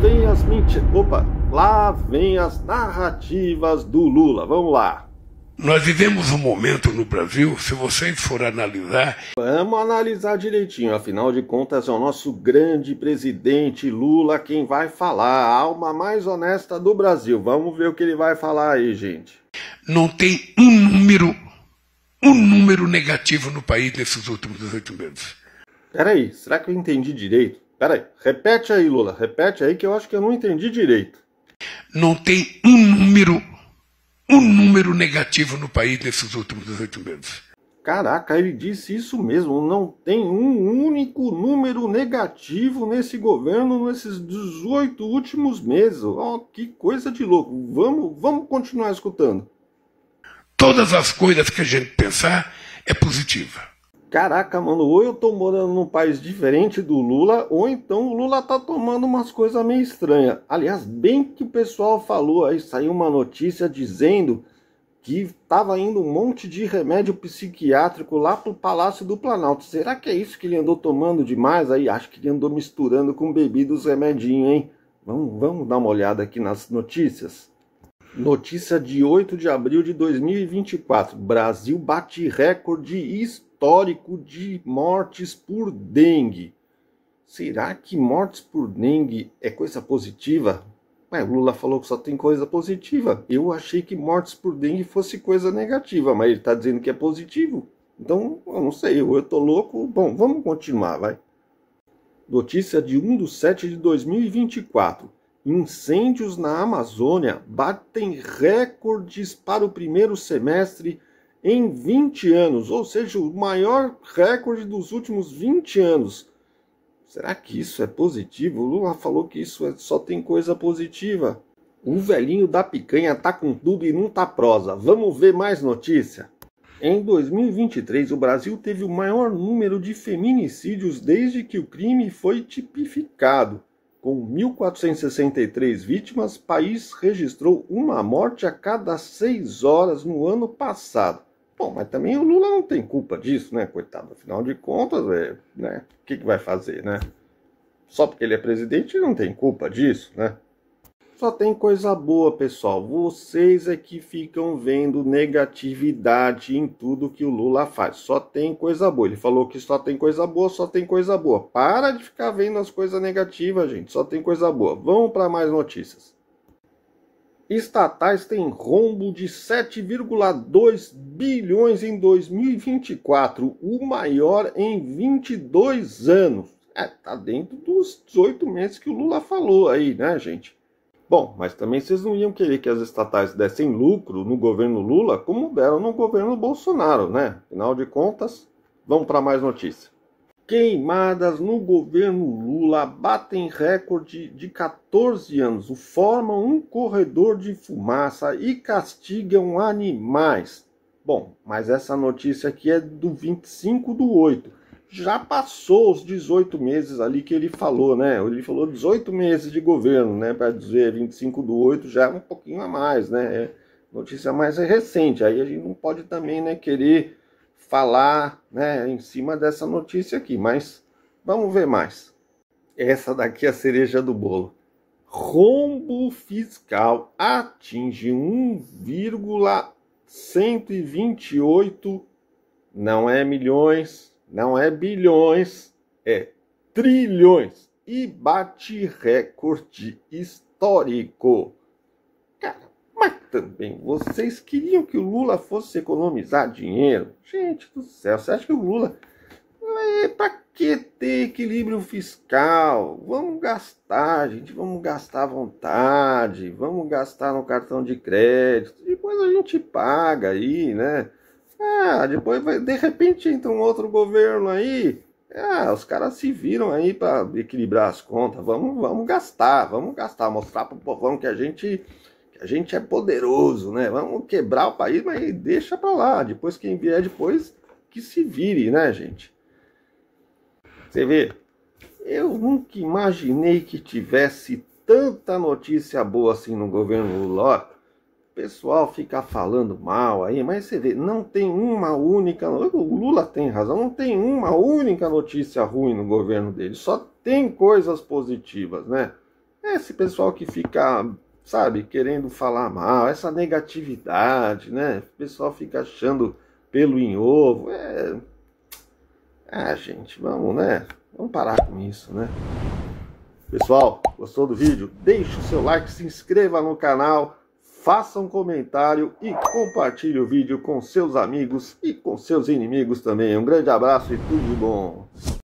vem as mentiras. Opa, lá vem as narrativas do Lula. Vamos lá. Nós vivemos um momento no Brasil, se vocês for analisar. Vamos analisar direitinho, afinal de contas é o nosso grande presidente Lula quem vai falar, a alma mais honesta do Brasil. Vamos ver o que ele vai falar aí, gente. Não tem um número, um número negativo no país nesses últimos 18 meses. Peraí, será que eu entendi direito? Peraí, repete aí, Lula, repete aí que eu acho que eu não entendi direito. Não tem um número, um número negativo no país nesses últimos 18 meses. Caraca, ele disse isso mesmo. Não tem um único número negativo nesse governo nesses 18 últimos meses. Oh, que coisa de louco. Vamos, vamos continuar escutando. Todas as coisas que a gente pensar é positiva. Caraca, mano, ou eu tô morando num país diferente do Lula, ou então o Lula tá tomando umas coisas meio estranhas. Aliás, bem que o pessoal falou, aí saiu uma notícia dizendo que tava indo um monte de remédio psiquiátrico lá pro Palácio do Planalto. Será que é isso que ele andou tomando demais? Aí acho que ele andou misturando com bebida os remedinhos, hein? Vamos, vamos dar uma olhada aqui nas notícias. Notícia de 8 de abril de 2024. Brasil bate recorde histórico histórico de mortes por dengue. Será que mortes por dengue é coisa positiva? Ué, o Lula falou que só tem coisa positiva. Eu achei que mortes por dengue fosse coisa negativa, mas ele está dizendo que é positivo. Então, eu não sei, eu estou louco. Bom, vamos continuar, vai. Notícia de 1 de 7 de 2024. Incêndios na Amazônia batem recordes para o primeiro semestre em 20 anos, ou seja, o maior recorde dos últimos 20 anos. Será que isso é positivo? O Lula falou que isso é, só tem coisa positiva. O velhinho da picanha tá com tudo e não tá prosa. Vamos ver mais notícia. Em 2023, o Brasil teve o maior número de feminicídios desde que o crime foi tipificado. Com 1.463 vítimas, o país registrou uma morte a cada seis horas no ano passado. Bom, mas também o Lula não tem culpa disso, né, coitado? Afinal de contas, é, né? O que, que vai fazer, né? Só porque ele é presidente, ele não tem culpa disso, né? Só tem coisa boa, pessoal. Vocês é que ficam vendo negatividade em tudo que o Lula faz. Só tem coisa boa. Ele falou que só tem coisa boa, só tem coisa boa. Para de ficar vendo as coisas negativas, gente. Só tem coisa boa. Vamos para mais notícias estatais têm rombo de 7,2 bilhões em 2024, o maior em 22 anos. É, tá dentro dos 18 meses que o Lula falou aí, né, gente? Bom, mas também vocês não iam querer que as estatais dessem lucro no governo Lula como deram no governo Bolsonaro, né? Afinal de contas, vamos para mais notícias queimadas no governo Lula batem recorde de 14 anos, formam um corredor de fumaça e castigam animais. Bom, mas essa notícia aqui é do 25 do 8. Já passou os 18 meses ali que ele falou, né? Ele falou 18 meses de governo, né? Para dizer 25 do 8 já é um pouquinho a mais, né? É notícia mais recente. Aí a gente não pode também né, querer falar né, em cima dessa notícia aqui, mas vamos ver mais. Essa daqui é a cereja do bolo. Rombo fiscal atinge 1,128 não é milhões, não é bilhões, é trilhões e bate recorde histórico também. Vocês queriam que o Lula fosse economizar dinheiro? Gente do céu, você acha que o Lula. para é pra que ter equilíbrio fiscal? Vamos gastar, gente. Vamos gastar à vontade. Vamos gastar no cartão de crédito. Depois a gente paga aí, né? Ah, depois vai, de repente entra um outro governo aí. Ah, os caras se viram aí para equilibrar as contas. Vamos, vamos gastar, vamos gastar, mostrar para o povão que a gente a gente é poderoso, né? Vamos quebrar o país, mas deixa para lá. Depois quem vier depois que se vire, né, gente? Você vê, eu nunca imaginei que tivesse tanta notícia boa assim no governo Lula. O pessoal fica falando mal aí, mas você vê, não tem uma única. O Lula tem razão, não tem uma única notícia ruim no governo dele. Só tem coisas positivas, né? Esse pessoal que fica sabe, querendo falar mal, essa negatividade, né? O pessoal fica achando pelo em ovo. É, é... gente, vamos, né? Vamos parar com isso, né? Pessoal, gostou do vídeo? Deixe o seu like, se inscreva no canal, faça um comentário e compartilhe o vídeo com seus amigos e com seus inimigos também. Um grande abraço e tudo de bom!